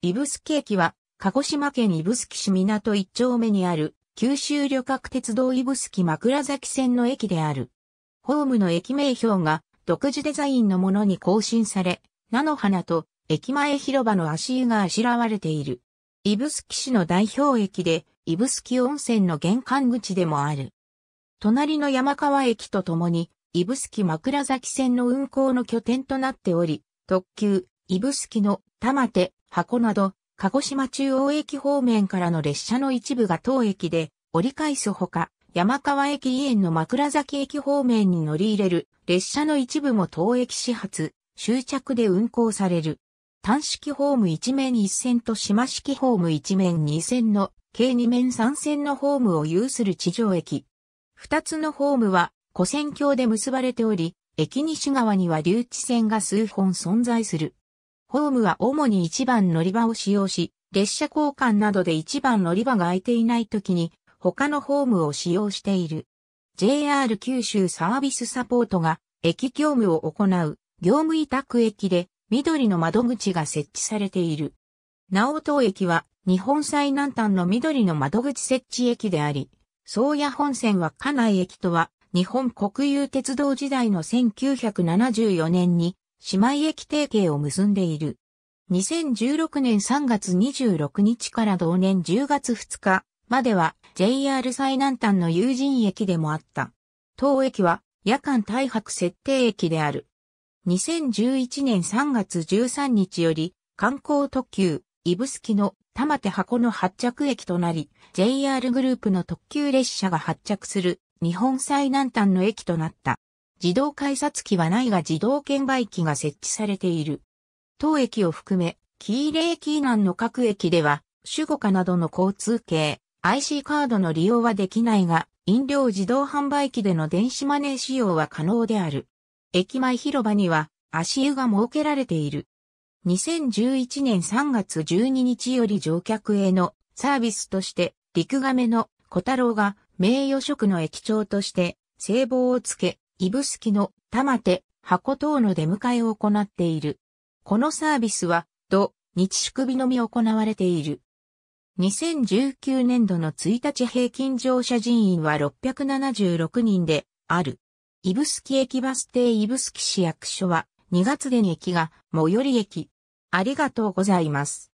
指宿駅は、鹿児島県指宿市港一丁目にある、九州旅客鉄道指宿枕崎線の駅である。ホームの駅名標が、独自デザインのものに更新され、菜の花と駅前広場の足湯があしらわれている。指宿市の代表駅で、指宿温泉の玄関口でもある。隣の山川駅とともに、指宿枕崎線の運行の拠点となっており、特急、指宿の玉手、箱など、鹿児島中央駅方面からの列車の一部が当駅で折り返すほか、山川駅園の枕崎駅方面に乗り入れる列車の一部も当駅始発、終着で運行される。単式ホーム一面一線と島式ホーム一面二線の計二面三線のホームを有する地上駅。二つのホームは古線橋で結ばれており、駅西側には留置線が数本存在する。ホームは主に1番乗り場を使用し、列車交換などで1番乗り場が空いていない時に他のホームを使用している。JR 九州サービスサポートが駅業務を行う業務委託駅で緑の窓口が設置されている。直東駅は日本最南端の緑の窓口設置駅であり、宗谷本線は家内駅とは日本国有鉄道時代の1974年に姉妹駅提携を結んでいる。2016年3月26日から同年10月2日までは JR 最南端の友人駅でもあった。当駅は夜間大白設定駅である。2011年3月13日より観光特急、スキの玉手箱の発着駅となり、JR グループの特急列車が発着する日本最南端の駅となった。自動改札機はないが自動券売機が設置されている。当駅を含め、キーレーキーンの各駅では、守護課などの交通系、IC カードの利用はできないが、飲料自動販売機での電子マネー使用は可能である。駅前広場には足湯が設けられている。2011年3月12日より乗客へのサービスとして、陸亀の小太郎が名誉職の駅長として、聖望をつけ、イブスキの玉手、箱等の出迎えを行っている。このサービスは、土、日祝日のみ行われている。2019年度の1日平均乗車人員は676人である。イブスキ駅バス停イブスキ市役所は2月で駅が最寄り駅。ありがとうございます。